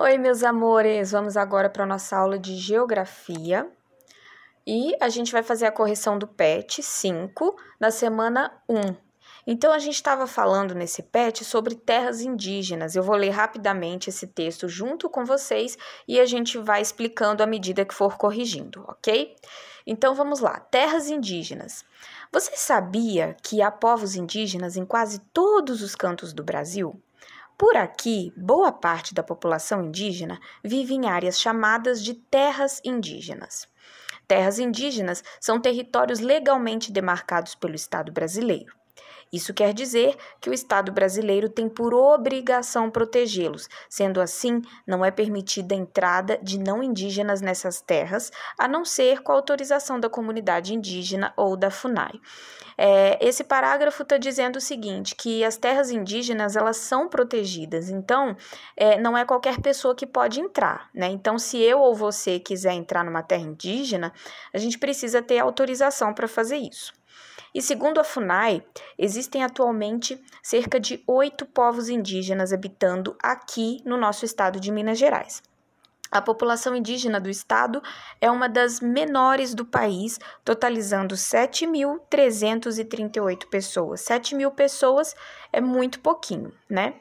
Oi, meus amores! Vamos agora para a nossa aula de Geografia. E a gente vai fazer a correção do PET 5, da semana 1. Então, a gente estava falando nesse PET sobre terras indígenas. Eu vou ler rapidamente esse texto junto com vocês e a gente vai explicando à medida que for corrigindo, ok? Então, vamos lá. Terras indígenas. Você sabia que há povos indígenas em quase todos os cantos do Brasil? Por aqui, boa parte da população indígena vive em áreas chamadas de terras indígenas. Terras indígenas são territórios legalmente demarcados pelo Estado brasileiro. Isso quer dizer que o Estado brasileiro tem por obrigação protegê-los. Sendo assim, não é permitida a entrada de não indígenas nessas terras, a não ser com a autorização da comunidade indígena ou da FUNAI. É, esse parágrafo está dizendo o seguinte, que as terras indígenas elas são protegidas, então é, não é qualquer pessoa que pode entrar, né? Então, se eu ou você quiser entrar numa terra indígena, a gente precisa ter autorização para fazer isso. E segundo a FUNAI, existem atualmente cerca de oito povos indígenas habitando aqui no nosso estado de Minas Gerais. A população indígena do estado é uma das menores do país, totalizando 7.338 pessoas. 7 mil pessoas é muito pouquinho, né?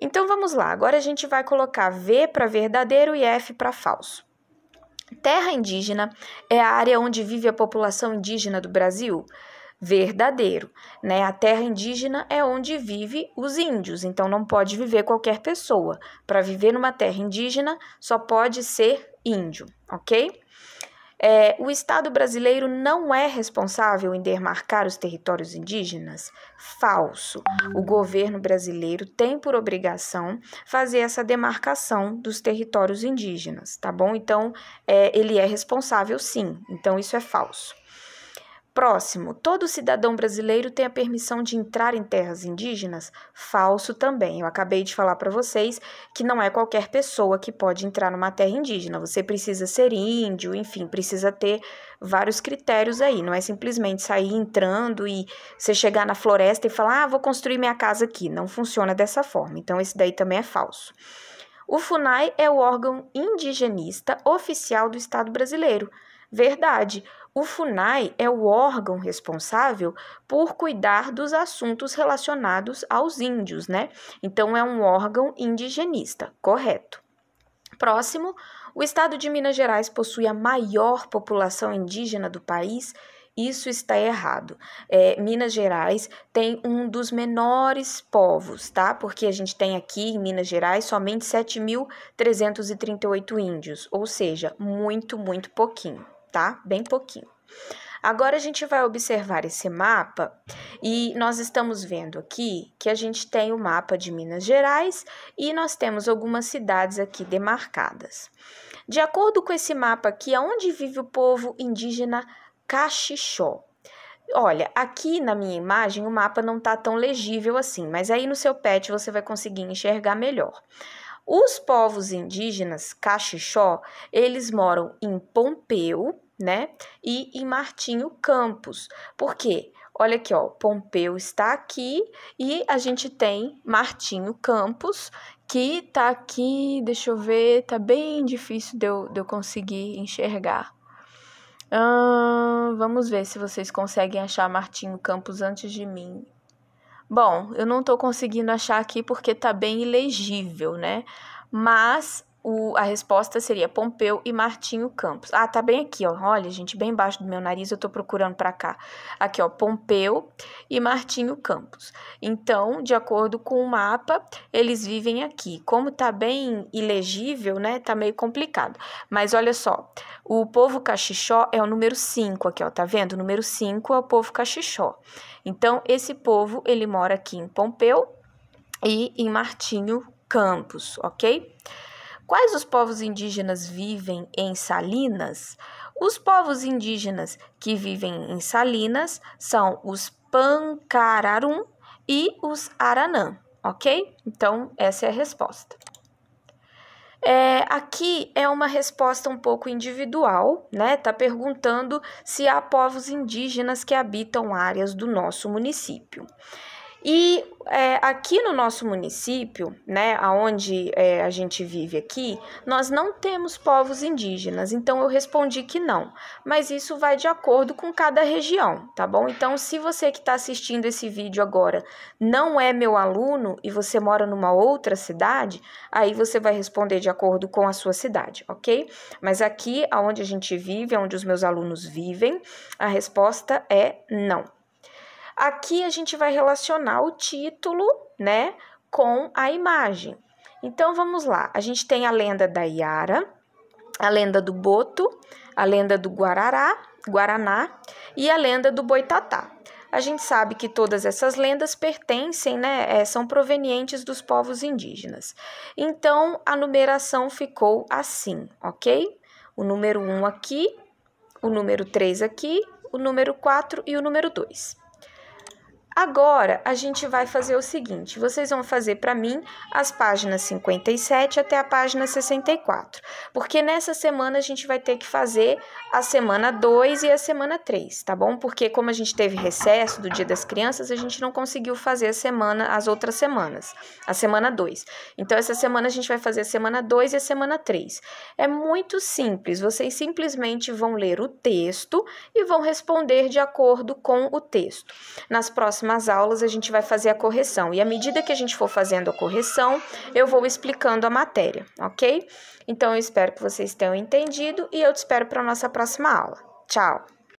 Então vamos lá, agora a gente vai colocar V para verdadeiro e F para falso. Terra indígena é a área onde vive a população indígena do Brasil verdadeiro, né? A terra indígena é onde vive os índios, então não pode viver qualquer pessoa. Para viver numa terra indígena, só pode ser índio, ok? É, o Estado brasileiro não é responsável em demarcar os territórios indígenas? Falso. O governo brasileiro tem por obrigação fazer essa demarcação dos territórios indígenas, tá bom? Então, é, ele é responsável sim. Então, isso é falso. Próximo, todo cidadão brasileiro tem a permissão de entrar em terras indígenas? Falso também. Eu acabei de falar para vocês que não é qualquer pessoa que pode entrar numa terra indígena. Você precisa ser índio, enfim, precisa ter vários critérios aí. Não é simplesmente sair entrando e você chegar na floresta e falar, ah, vou construir minha casa aqui. Não funciona dessa forma. Então, esse daí também é falso. O FUNAI é o órgão indigenista oficial do Estado brasileiro. Verdade, o FUNAI é o órgão responsável por cuidar dos assuntos relacionados aos índios, né? Então, é um órgão indigenista, correto. Próximo, o estado de Minas Gerais possui a maior população indígena do país. Isso está errado. É, Minas Gerais tem um dos menores povos, tá? Porque a gente tem aqui em Minas Gerais somente 7.338 índios, ou seja, muito, muito pouquinho tá? Bem pouquinho. Agora a gente vai observar esse mapa e nós estamos vendo aqui que a gente tem o mapa de Minas Gerais e nós temos algumas cidades aqui demarcadas. De acordo com esse mapa aqui, aonde vive o povo indígena Caxixó? Olha, aqui na minha imagem o mapa não está tão legível assim, mas aí no seu pet você vai conseguir enxergar melhor. Os povos indígenas Caxixó, eles moram em Pompeu, né? E em Martinho Campos. Por quê? Olha aqui, ó, Pompeu está aqui e a gente tem Martinho Campos, que tá aqui, deixa eu ver, tá bem difícil de eu, de eu conseguir enxergar. Hum, vamos ver se vocês conseguem achar Martinho Campos antes de mim. Bom, eu não estou conseguindo achar aqui porque tá bem ilegível, né? Mas o, a resposta seria Pompeu e Martinho Campos. Ah, tá bem aqui, ó. Olha, gente, bem embaixo do meu nariz, eu tô procurando para cá. Aqui, ó, Pompeu e Martinho Campos. Então, de acordo com o mapa, eles vivem aqui. Como tá bem ilegível, né? Tá meio complicado. Mas olha só, o povo Caxixó é o número 5 aqui, ó, tá vendo? O número 5 é o povo Caxixó Então, esse povo, ele mora aqui em Pompeu e em Martinho Campos, OK? Quais os povos indígenas vivem em Salinas? Os povos indígenas que vivem em Salinas são os Pancararum e os Aranã, ok? Então, essa é a resposta. É, aqui é uma resposta um pouco individual, né? Tá perguntando se há povos indígenas que habitam áreas do nosso município. E é, aqui no nosso município, né, aonde é, a gente vive aqui, nós não temos povos indígenas, então eu respondi que não. Mas isso vai de acordo com cada região, tá bom? Então, se você que está assistindo esse vídeo agora não é meu aluno e você mora numa outra cidade, aí você vai responder de acordo com a sua cidade, ok? Mas aqui, aonde a gente vive, aonde os meus alunos vivem, a resposta é não. Aqui a gente vai relacionar o título, né, com a imagem. Então vamos lá. A gente tem a lenda da Iara, a lenda do boto, a lenda do guarará, guaraná e a lenda do boitatá. A gente sabe que todas essas lendas pertencem, né, é, são provenientes dos povos indígenas. Então a numeração ficou assim, OK? O número 1 um aqui, o número 3 aqui, o número 4 e o número 2. Agora a gente vai fazer o seguinte: vocês vão fazer para mim as páginas 57 até a página 64, porque nessa semana a gente vai ter que fazer a semana 2 e a semana 3, tá bom? Porque como a gente teve recesso do Dia das Crianças, a gente não conseguiu fazer a semana as outras semanas, a semana 2. Então essa semana a gente vai fazer a semana 2 e a semana 3. É muito simples, vocês simplesmente vão ler o texto e vão responder de acordo com o texto. Nas próximas próximas aulas a gente vai fazer a correção. E à medida que a gente for fazendo a correção, eu vou explicando a matéria, ok? Então, eu espero que vocês tenham entendido e eu te espero para a nossa próxima aula. Tchau!